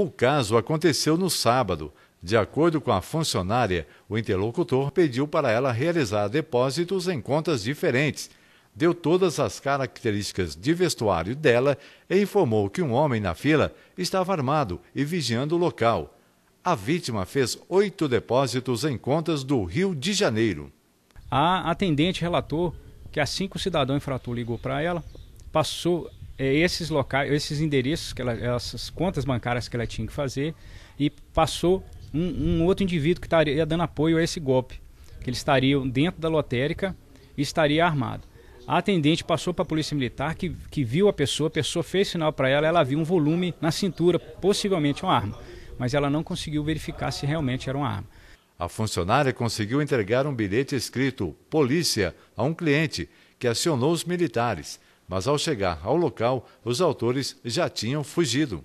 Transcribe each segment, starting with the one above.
O caso aconteceu no sábado. De acordo com a funcionária, o interlocutor pediu para ela realizar depósitos em contas diferentes. Deu todas as características de vestuário dela e informou que um homem na fila estava armado e vigiando o local. A vítima fez oito depósitos em contas do Rio de Janeiro. A atendente relatou que assim que o cidadão infrator ligou para ela, passou é, esses locais, esses endereços, que ela, essas contas bancárias que ela tinha que fazer e passou um, um outro indivíduo que estaria dando apoio a esse golpe, que eles estariam dentro da lotérica e estaria armado. A atendente passou para a polícia militar que, que viu a pessoa, a pessoa fez sinal para ela, ela viu um volume na cintura, possivelmente uma arma, mas ela não conseguiu verificar se realmente era uma arma. A funcionária conseguiu entregar um bilhete escrito Polícia a um cliente que acionou os militares mas ao chegar ao local, os autores já tinham fugido.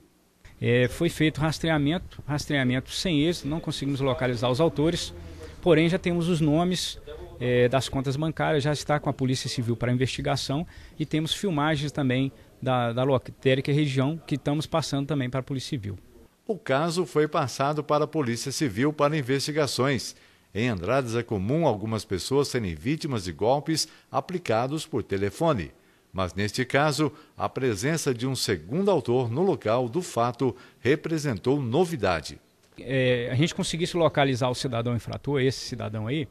É, foi feito rastreamento, rastreamento sem êxito, não conseguimos localizar os autores, porém já temos os nomes é, das contas bancárias, já está com a Polícia Civil para investigação e temos filmagens também da, da lotérica região que estamos passando também para a Polícia Civil. O caso foi passado para a Polícia Civil para investigações. Em Andradas é comum algumas pessoas serem vítimas de golpes aplicados por telefone mas neste caso, a presença de um segundo autor no local do fato representou novidade. É, a gente conseguisse localizar o cidadão infrator, esse cidadão aí,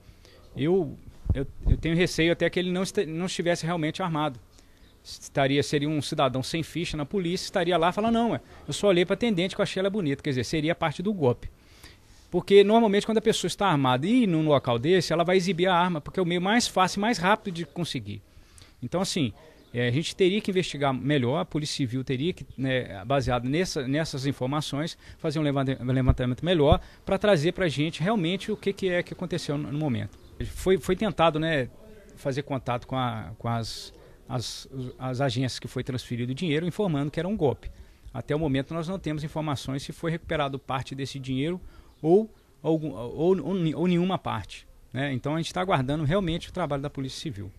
eu, eu, eu tenho receio até que ele não, não estivesse realmente armado. Estaria, seria um cidadão sem ficha na polícia, estaria lá falando, não, eu só olhei para a atendente que eu achei ela bonita, quer dizer, seria parte do golpe. Porque normalmente quando a pessoa está armada e num local desse, ela vai exibir a arma, porque é o meio mais fácil e mais rápido de conseguir. Então, assim, é, a gente teria que investigar melhor, a Polícia Civil teria que, né, baseado nessa, nessas informações, fazer um levantamento melhor para trazer para a gente realmente o que, que é que aconteceu no, no momento. Foi, foi tentado né, fazer contato com, a, com as, as, as agências que foi transferido o dinheiro, informando que era um golpe. Até o momento nós não temos informações se foi recuperado parte desse dinheiro ou, algum, ou, ou, ou nenhuma parte. Né? Então a gente está aguardando realmente o trabalho da Polícia Civil.